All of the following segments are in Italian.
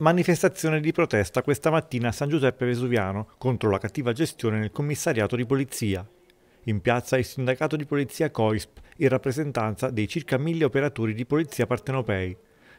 manifestazione di protesta questa mattina a San Giuseppe Vesuviano contro la cattiva gestione nel commissariato di polizia. In piazza il sindacato di polizia COISP in rappresentanza dei circa mille operatori di polizia partenopei.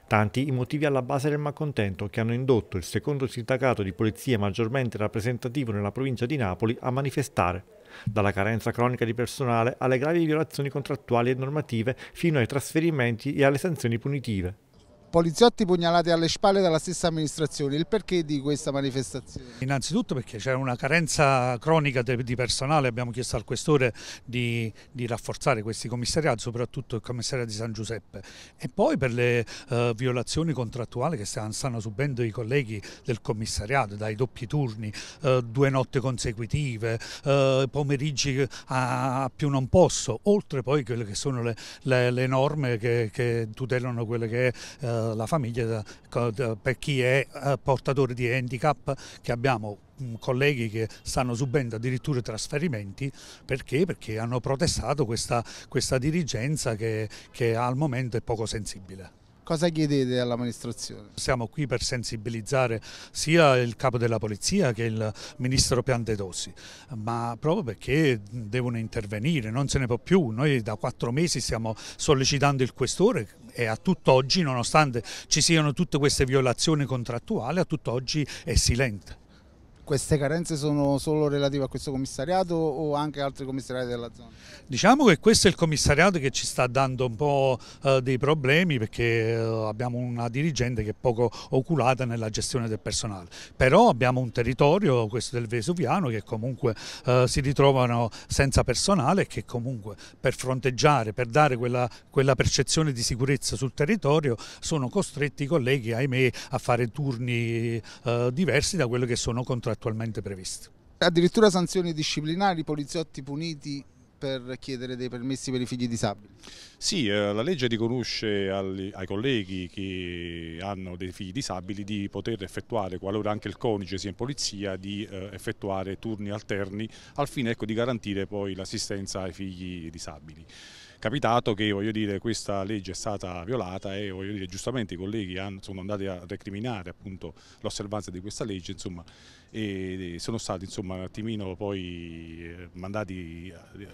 Tanti i motivi alla base del malcontento che hanno indotto il secondo sindacato di polizia maggiormente rappresentativo nella provincia di Napoli a manifestare, dalla carenza cronica di personale alle gravi violazioni contrattuali e normative fino ai trasferimenti e alle sanzioni punitive poliziotti pugnalati alle spalle dalla stessa amministrazione. Il perché di questa manifestazione? Innanzitutto perché c'è una carenza cronica di personale, abbiamo chiesto al questore di, di, rafforzare questi commissariati, soprattutto il commissariato di San Giuseppe e poi per le uh, violazioni contrattuali che stanno, subendo i colleghi del commissariato, dai doppi turni, uh, due notte consecutive, uh, pomeriggi a, a, più non posso, oltre poi quelle che sono le, le, le norme che, che, tutelano quelle che è la famiglia per chi è eh, portatore di handicap che abbiamo mm, colleghi che stanno subendo addirittura trasferimenti perché? perché hanno protestato questa, questa dirigenza che, che al momento è poco sensibile. Cosa chiedete all'amministrazione? Siamo qui per sensibilizzare sia il capo della polizia che il ministro Piantedossi, ma proprio perché devono intervenire, non se ne può più. Noi da quattro mesi stiamo sollecitando il questore e a tutt'oggi, nonostante ci siano tutte queste violazioni contrattuali, a tutt'oggi è silente queste carenze sono solo relative a questo commissariato o anche altri commissariati della zona? Diciamo che questo è il commissariato che ci sta dando un po' eh, dei problemi perché eh, abbiamo una dirigente che è poco oculata nella gestione del personale, però abbiamo un territorio, questo del Vesuviano, che comunque eh, si ritrovano senza personale e che comunque per fronteggiare, per dare quella, quella percezione di sicurezza sul territorio sono costretti i colleghi, ahimè, a fare turni diversi da quello che sono contratti attualmente previsto. Addirittura sanzioni disciplinari, poliziotti puniti per chiedere dei permessi per i figli disabili? Sì, eh, la legge riconosce ai colleghi che hanno dei figli disabili di poter effettuare, qualora anche il coniuge sia in polizia, di eh, effettuare turni alterni al fine ecco, di garantire poi l'assistenza ai figli disabili capitato che dire, questa legge è stata violata e dire, giustamente i colleghi sono andati a recriminare l'osservanza di questa legge insomma, e sono stati insomma, un attimino poi eh, mandati,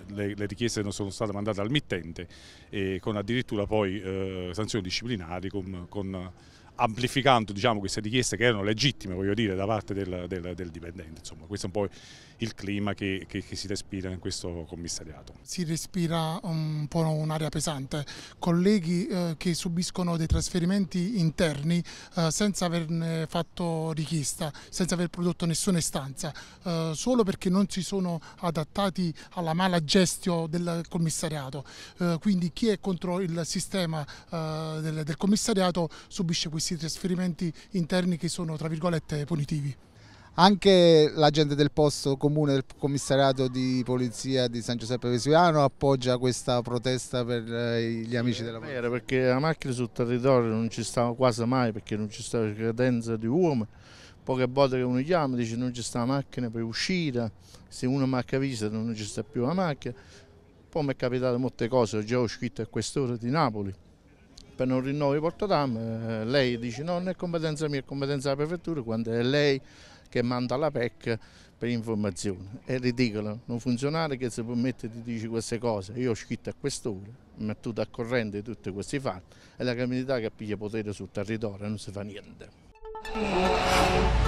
le, le, richieste non sono state mandate al mittente e con addirittura poi eh, sanzioni disciplinari con, con amplificando diciamo, queste richieste che erano legittime voglio dire, da parte del, del, del dipendente. Insomma, questo è un po' il clima che, che, che, si respira in questo commissariato. Si respira un po' un'aria pesante. Colleghi eh, che subiscono dei trasferimenti interni eh, senza averne fatto richiesta, senza aver prodotto nessuna istanza, eh, solo perché non si sono adattati alla mala gestio del commissariato. Eh, quindi chi è contro il sistema eh, del, del commissariato subisce questi questi trasferimenti interni che sono tra virgolette punitivi. Anche la gente del posto comune del commissariato di polizia di San Giuseppe Vesuviano appoggia questa protesta per eh, gli amici della polizia. Era perché la macchina sul territorio non ci stava quasi mai perché non ci stava credenza di uomo. Poche volte che uno chiama dice non ci sta la macchina per uscire, se uno manca visita non ci sta più la macchina. Poi mi è capitato molte cose, ho già scritto a quest'ora di Napoli per un rinnovo di Portodam, eh, lei dice no, non è competenza mia, è competenza della prefettura, quando è lei che manda la PEC per informazione. È ridicolo, non funzionario che si può mettere di dire queste cose. Io ho scritto a quest'ora, mi metto a corrente di tutti questi fatti, è la comunità che piglia potere sul territorio, non si fa niente.